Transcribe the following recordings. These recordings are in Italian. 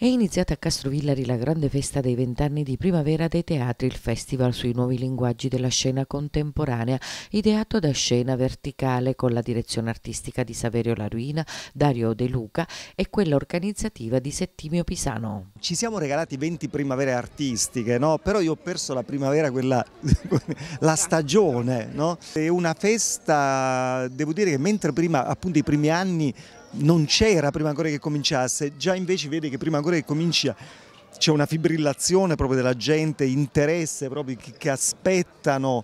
È iniziata a Castrovillari la grande festa dei vent'anni di primavera dei teatri, il festival sui nuovi linguaggi della scena contemporanea, ideato da Scena Verticale con la direzione artistica di Saverio Laruina, Dario De Luca e quella organizzativa di Settimio Pisano. Ci siamo regalati 20 primavere artistiche, no? però io ho perso la primavera, quella, la stagione. No? È una festa, devo dire che mentre prima, appunto i primi anni non c'era prima ancora che cominciasse, già invece vede che prima ancora che comincia c'è una fibrillazione proprio della gente, interesse proprio che, aspettano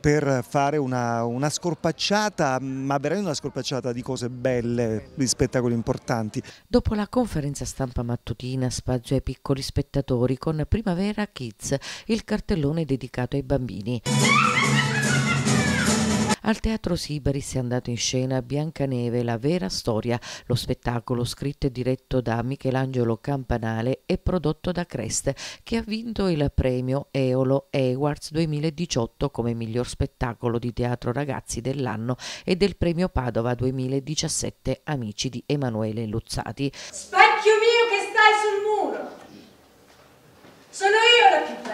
per fare una, una scorpacciata, ma veramente una scorpacciata di cose belle, di spettacoli importanti. Dopo la conferenza stampa mattutina, spazio ai piccoli spettatori con Primavera Kids, il cartellone dedicato ai bambini. Al Teatro Sibaris è andato in scena Biancaneve, la vera storia, lo spettacolo scritto e diretto da Michelangelo Campanale e prodotto da Crest, che ha vinto il premio Eolo Awards 2018 come miglior spettacolo di teatro ragazzi dell'anno e del premio Padova 2017 Amici di Emanuele Luzzati. Specchio mio che stai sul muro! Sono io la più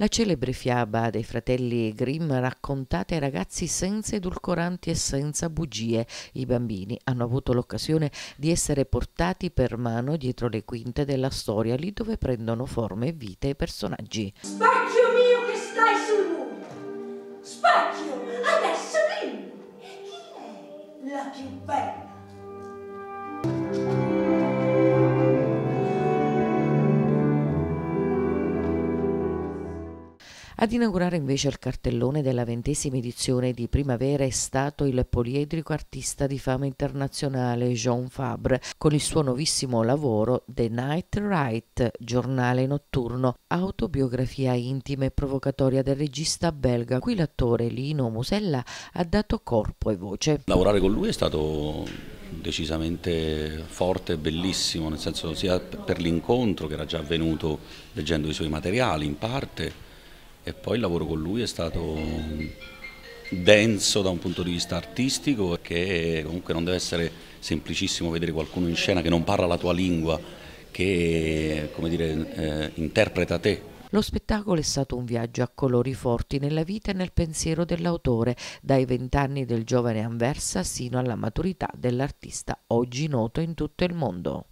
la celebre fiaba dei fratelli Grimm raccontata ai ragazzi senza edulcoranti e senza bugie. I bambini hanno avuto l'occasione di essere portati per mano dietro le quinte della storia, lì dove prendono forme e vite i personaggi. Spacchio mio che stai sul mondo! Spacchio, adesso dimmi! Chi è la più bella? Ad inaugurare invece il cartellone della ventesima edizione di Primavera è stato il poliedrico artista di fama internazionale Jean Fabre con il suo nuovissimo lavoro The Night Right, giornale notturno, autobiografia intima e provocatoria del regista belga, qui l'attore Lino Musella ha dato corpo e voce. Lavorare con lui è stato decisamente forte e bellissimo, nel senso sia per l'incontro che era già avvenuto leggendo i suoi materiali in parte, e poi il lavoro con lui è stato denso da un punto di vista artistico perché comunque non deve essere semplicissimo vedere qualcuno in scena che non parla la tua lingua, che dire, eh, interpreta te. Lo spettacolo è stato un viaggio a colori forti nella vita e nel pensiero dell'autore, dai vent'anni del giovane Anversa sino alla maturità dell'artista oggi noto in tutto il mondo.